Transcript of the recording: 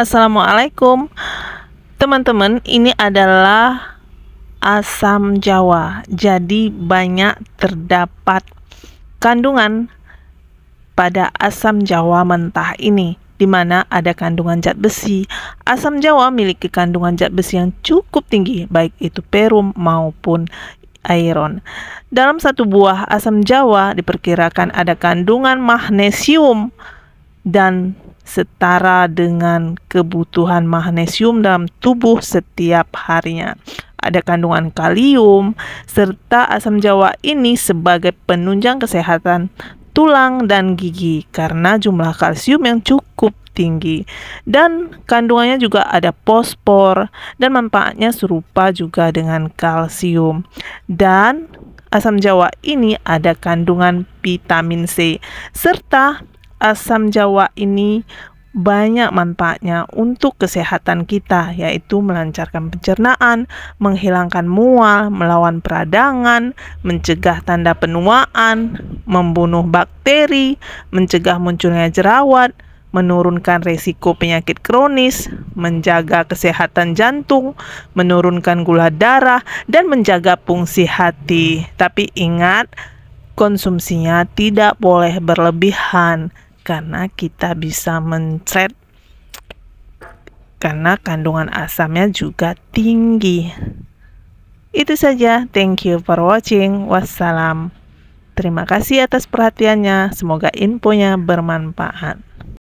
Assalamualaikum Teman-teman ini adalah asam jawa Jadi banyak terdapat kandungan pada asam jawa mentah ini di mana ada kandungan zat besi. Asam jawa memiliki kandungan zat besi yang cukup tinggi, baik itu perum maupun iron. Dalam satu buah asam jawa diperkirakan ada kandungan magnesium dan setara dengan kebutuhan magnesium dalam tubuh setiap harinya. Ada kandungan kalium serta asam jawa ini sebagai penunjang kesehatan tulang dan gigi karena jumlah kalsium yang cukup tinggi dan kandungannya juga ada fosfor dan manfaatnya serupa juga dengan kalsium dan asam jawa ini ada kandungan vitamin C serta asam jawa ini banyak manfaatnya untuk kesehatan kita, yaitu melancarkan pencernaan, menghilangkan mual, melawan peradangan, mencegah tanda penuaan, membunuh bakteri, mencegah munculnya jerawat, menurunkan resiko penyakit kronis, menjaga kesehatan jantung, menurunkan gula darah, dan menjaga fungsi hati. Tapi ingat, konsumsinya tidak boleh berlebihan karena kita bisa mencret karena kandungan asamnya juga tinggi. Itu saja. Thank you for watching. Wassalam. Terima kasih atas perhatiannya. Semoga infonya bermanfaat.